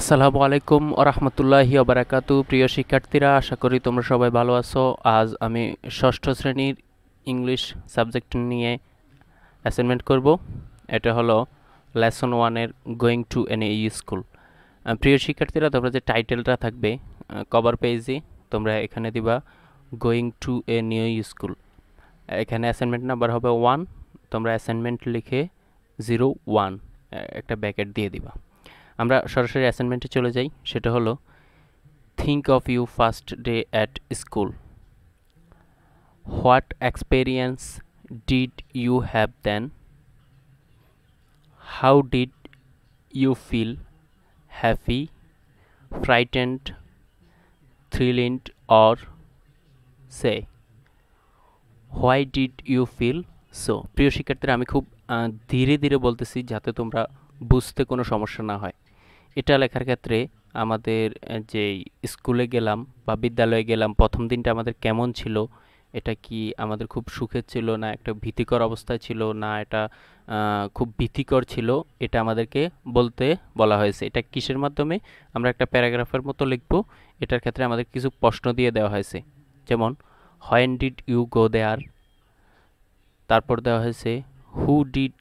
আসসালামু আলাইকুম ওরহমতুল্লাহি ওবরাকাতু প্রিয় শিক্ষার্থীরা আশা করি তোমরা সবাই ভালো আছো আজ আমি ষষ্ঠ শ্রেণীর ইংলিশ সাবজেক্ট নিয়ে অ্যাসাইনমেন্ট করব এটা হলো লেসন ওয়ানের going to an a school প্রিয় শিক্ষার্থীরা তোমরা যে টাইটেলটা থাকবে কভার পেজে তোমরা এখানে দিবা going to a new school এখানে অ্যাসাইনমেন্ট নাম্বার হবে ওয়ান তোমরা অ্যাসাইনমেন্ট লিখে জিরো ওয়ান একটা ব্যাকেট দিয়ে দিবা আমরা সরাসরি অ্যাসাইনমেন্টে চলে যাই সেটা হলো think of you first day at school what experience did you have then how did you feel happy frightened thrilled or say why did you feel so প্রিয় শিক্ষার্থীরা আমি খুব ধীরে ধীরে বলতেছি যাতে তোমরা বুঝতে কোনো সমস্যা না হয় এটা লেখার ক্ষেত্রে আমাদের যেই স্কুলে গেলাম বা বিদ্যালয়ে গেলাম প্রথম দিনটা আমাদের কেমন ছিল এটা কি আমাদের খুব সুখের ছিল না একটা ভীতিকর অবস্থায় ছিল না এটা খুব ভীতিকর ছিল এটা আমাদেরকে বলতে বলা হয়েছে এটা কিসের মাধ্যমে আমরা একটা প্যারাগ্রাফের মতো লিখব এটার ক্ষেত্রে আমাদের কিছু প্রশ্ন দিয়ে দেওয়া হয়েছে যেমন when did you go there তারপর দেওয়া হয়েছে who did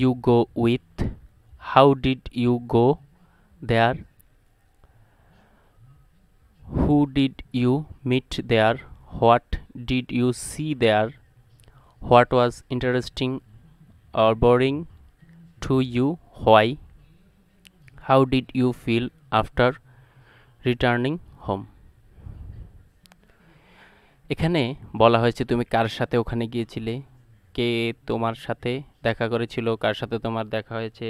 you go with how did you go there who did you meet there what did you see there what was interesting or boring to you why how did you feel after returning home এখানে বলা হয়েছে তুমি কার সাথে ওখানে গিয়েছিলে কে তোমার সাথে দেখা করেছিল কার সাথে তোমার দেখা হয়েছে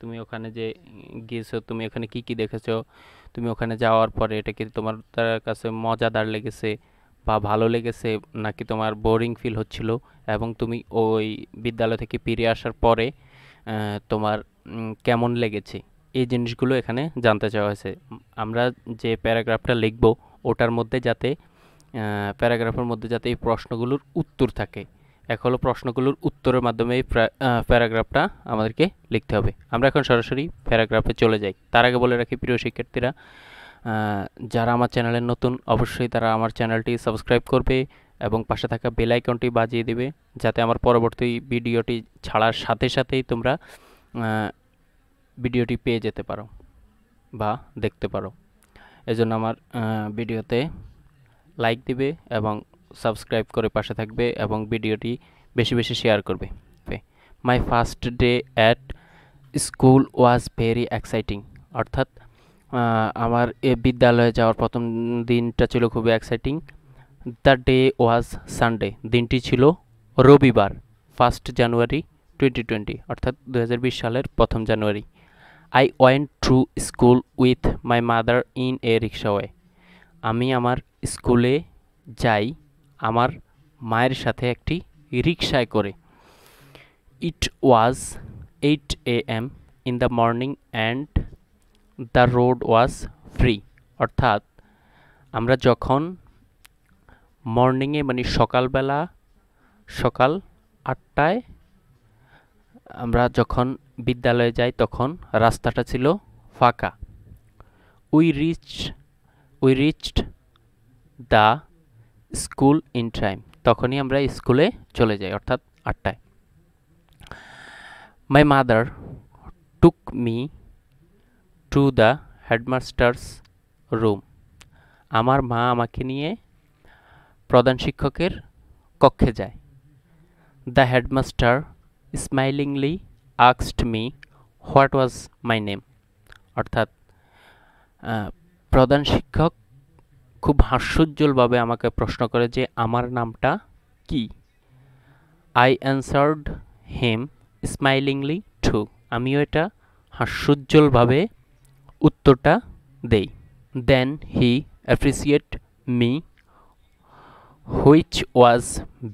তুমি ওখানে যে গিয়েছো তুমি ওখানে কি কি দেখেছো তুমি ওখানে যাওয়ার পরে এটা কি তোমার কাছে মজাদার লেগেছে বা ভালো লেগেছে নাকি তোমার বোরিং ফিল হচ্ছিল এবং তুমি ওই বিদ্যালয় থেকে ফিরে আসার পরে তোমার কেমন লেগেছে এই জিনিসগুলো এখানে জানতে চাওয়া হয়েছে আমরা যে প্যারাগ্রাফটা লিখব ওটার মধ্যে যাতে প্যারাগ্রাফের মধ্যে যাতে এই প্রশ্নগুলোর উত্তর থাকে এক হলো প্রশ্নগুলোর উত্তরের মাধ্যমে এই প্যারাগ্রাফটা আমাদেরকে লিখতে হবে আমরা এখন সরাসরি প্যারাগ্রাফে চলে যাই তার আগে বলে রাখি প্রিয় শিক্ষার্থীরা যারা আমার চ্যানেলের নতুন অবশ্যই তারা আমার চ্যানেলটি সাবস্ক্রাইব করবে এবং পাশে থাকা বেল আইকনটি বাজিয়ে দেবে যাতে আমার পরবর্তী ভিডিওটি ছাড়ার সাথে সাথেই তোমরা ভিডিওটি পেয়ে যেতে পারো বা দেখতে পারো এজন্য আমার ভিডিওতে লাইক দিবে এবং সাবস্ক্রাইব করে পাশে থাকবে এবং ভিডিওটি বেশি বেশি শেয়ার করবে my first day at school was very exciting অর্থাৎ আমার এ বিদ্যালয়ে যাওয়ার প্রথম দিনটা ছিল খুবই exciting the day was Sunday দিনটি ছিল রবিবার ফার্স্ট জানুয়ারি টোয়েন্টি টোয়েন্টি অর্থাৎ দু সালের প্রথম জানুয়ারি I went through school with my mother in a rickshaw আমি আমার স্কুলে যাই আমার মায়ের সাথে একটি রিক্সায় করে it was eight A M in the morning and the road was free অর্থাৎ আমরা যখন মর্নিংয়ে মানে সকালবেলা সকাল আটটায় আমরা যখন বিদ্যালয়ে যাই তখন রাস্তাটা ছিল ফাঁকা we reach we reached the school in time তখনই আমরা স্কুলে চলে যাই অর্থাৎ আটটায় my mother took me to the headmaster's room আমার মা আমাকে নিয়ে প্রধান শিক্ষকের কক্ষে যায় দ্য হেডমাস্টার স্মাইলিংলি আক্সড me what was my name অর্থাৎ প্রধান শিক্ষক খুব হাস্যোজ্জ্বলভাবে আমাকে প্রশ্ন করে যে আমার নামটা কি I answered him smilingly too আমিও এটা হাস্যোজ্জ্বলভাবে উত্তরটা দেই then he appreciate me which was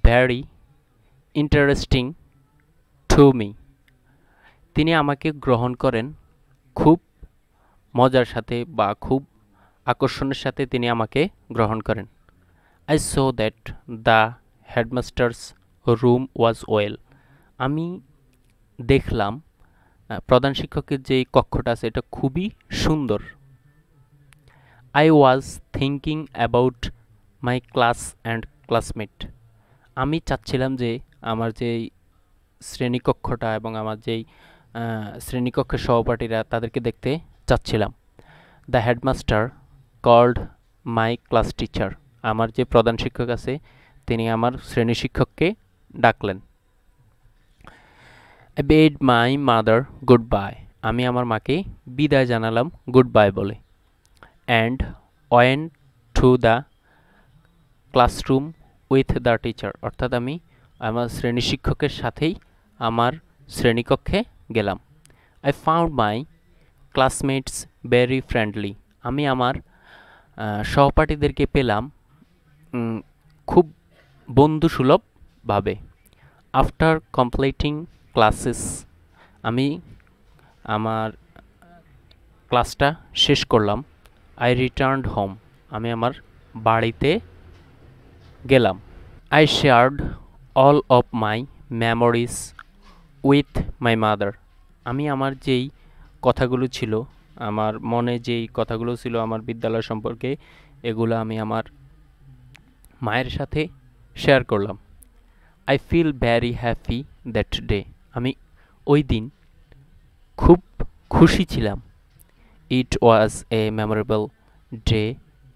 very interesting to me তিনি আমাকে গ্রহণ করেন খুব মজার সাথে বা খুব আকর্ষণের সাথে তিনি আমাকে গ্রহণ করেন I saw that the headmaster's room was well আমি দেখলাম প্রধান শিক্ষকের যে কক্ষটা আছে এটা খুবই সুন্দর I was thinking about my class and classmate আমি চাচ্ছিলাম যে আমার যেই শ্রেণীকক্ষটা এবং আমার যেই শ্রেণীকক্ষের সহপাঠীরা তাদেরকে দেখতে চাচ্ছিলাম the headmaster called my class teacher আমার যে প্রধান শিক্ষক আছে তিনি আমার শ্রেণী শিক্ষককে ডাকলেন bade my mother goodbye আমি আমার মাকে বিদায় জানালাম গুড বাই বলে and went to the classroom with the teacher অর্থাৎ আমি আমার শ্রেণী শিক্ষকের সাথেই আমার শ্রেণীকক্ষে গেলাম I found my classmates very friendly আমি আমার সহপাঠীদেরকে পেলাম খুব বন্ধুসুলভভাবে আফটার কমপ্লিটিং ক্লাসেস আমি আমার ক্লাসটা শেষ করলাম আই রিটার্ন হোম আমি আমার বাড়িতে গেলাম I shared all of my memories with my mother আমি আমার যেই কথাগুলো ছিল আমার মনে যেই কথাগুলো ছিল আমার বিদ্যালয় সম্পর্কে এগুলো আমি আমার মায়ের সাথে শেয়ার করলাম I feel very happy that day আমি ওই দিন খুব খুশি ছিলাম it was a memorable day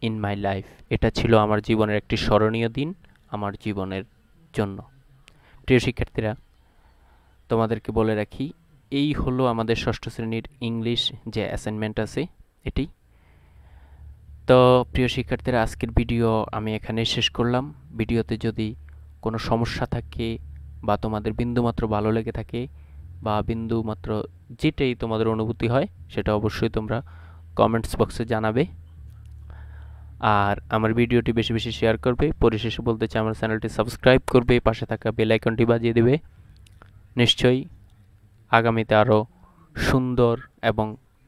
in my life এটা ছিল আমার জীবনের একটি স্মরণীয় দিন আমার জীবনের জন্য প্রিয় শিক্ষার্থীরা তোমাদেরকে বলে রাখি এই হলো আমাদের ষষ্ঠ শ্রেণীর ইংলিশ যে অ্যাসাইনমেন্ট আছে এটি তো প্রিয় শিক্ষার্থীরা আজকের ভিডিও আমি এখানে শেষ করলাম ভিডিওতে যদি কোনো সমস্যা থাকে বা তোমাদের বিন্দুমাত্র ভালো লেগে থাকে বা বিন্দুমাত্র যেটাই তোমাদের অনুভূতি হয় সেটা অবশ্যই তোমরা কমেন্টস বক্সে জানাবে আর আমার ভিডিওটি বেশি বেশি শেয়ার করবে পরিশেষে বলতে চাই আমার চ্যানেলটি সাবস্ক্রাইব করবে পাশে থাকা বেল আইকনটি বাজিয়ে দেবে নিশ্চয়ই আগামীতে আরও সুন্দর এবং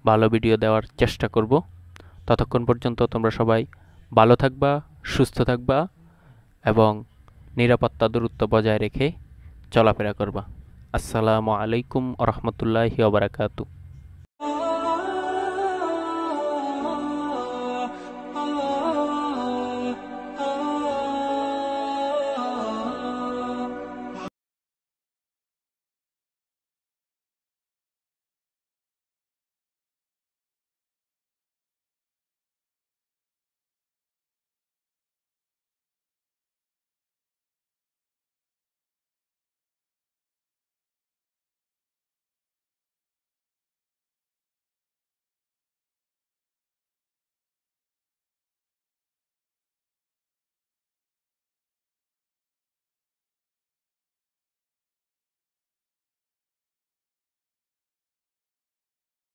ভালো ভিডিও দেওয়ার চেষ্টা করব ততক্ষণ পর্যন্ত তোমরা সবাই ভালো থাকবা সুস্থ থাকবা এবং নিরাপত্তা দূরত্ব বজায় রেখে চলাফেরা করবা আসসালামু আলাইকুম রহমতুল্লাহি অবরাকাতু